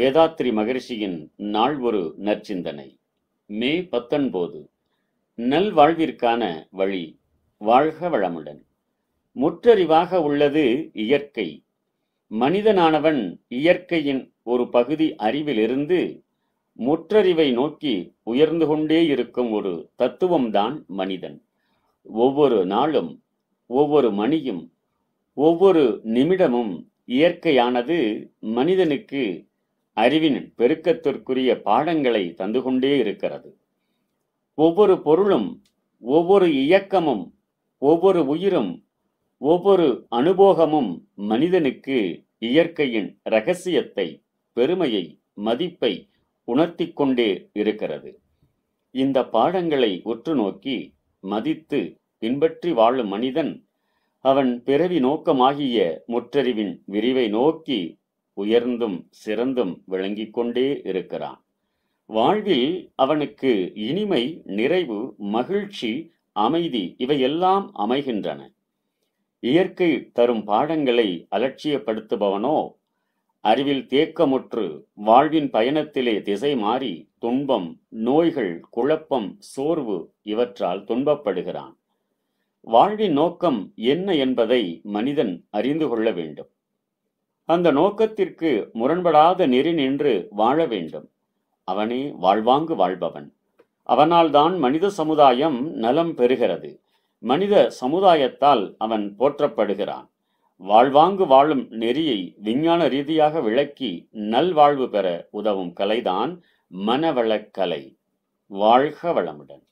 வேதாத்ரி மகரிஷியின் நாள் ஒரு நற்சிந்தனை மே பத்தொன்பது நல்வாழ்விற்கான வழி வாழ்க வளமுடன் முற்றறிவாக உள்ளது இயற்கை மனிதனானவன் இயற்கையின் ஒரு பகுதி அறிவிலிருந்து முற்றறிவை நோக்கி உயர்ந்து கொண்டே இருக்கும் ஒரு தத்துவம்தான் மனிதன் ஒவ்வொரு நாளும் ஒவ்வொரு மணியும் ஒவ்வொரு நிமிடமும் இயற்கையானது மனிதனுக்கு அறிவின் பெருக்கத்திற்குரிய பாடங்களை தந்து கொண்டே இருக்கிறது ஒவ்வொரு பொருளும் ஒவ்வொரு இயக்கமும் ஒவ்வொரு உயிரும் ஒவ்வொரு அனுபோகமும் மனிதனுக்கு இயற்கையின் ரகசியத்தை பெருமையை மதிப்பை உணர்த்தி கொண்டே இருக்கிறது இந்த பாடங்களை உற்று நோக்கி மதித்து பின்பற்றி வாழும் மனிதன் அவன் பிறவி நோக்கமாகிய முற்றறிவின் விரிவை நோக்கி உயர்ந்தும் சிறந்தும் விளங்கிக் கொண்டே இருக்கிறான் வாழ்வில் அவனுக்கு இனிமை நிறைவு மகிழ்ச்சி அமைதி இவையெல்லாம் அமைகின்றன இயற்கை தரும் பாடங்களை அலட்சியப்படுத்துபவனோ அறிவில் தேக்கமுற்று வாழ்வின் பயணத்திலே திசை மாறி துன்பம் நோய்கள் குழப்பம் சோர்வு இவற்றால் துன்பப்படுகிறான் வாழ்வின் நோக்கம் என்ன என்பதை மனிதன் அறிந்து கொள்ள வேண்டும் அந்த நோக்கத்திற்கு முரண்படாத நெறி நின்று வாழ வேண்டும் அவனே வாழ்வாங்கு வாழ்பவன் அவனால் தான் மனித சமுதாயம் நலம் பெறுகிறது மனித சமுதாயத்தால் அவன் போற்றப்படுகிறான் வாழ்வாங்கு வாழும் நெறியை விஞ்ஞான ரீதியாக விளக்கி நல்வாழ்வு பெற உதவும் கலைதான் மனவளக்கலை வாழ்க வளமுடன்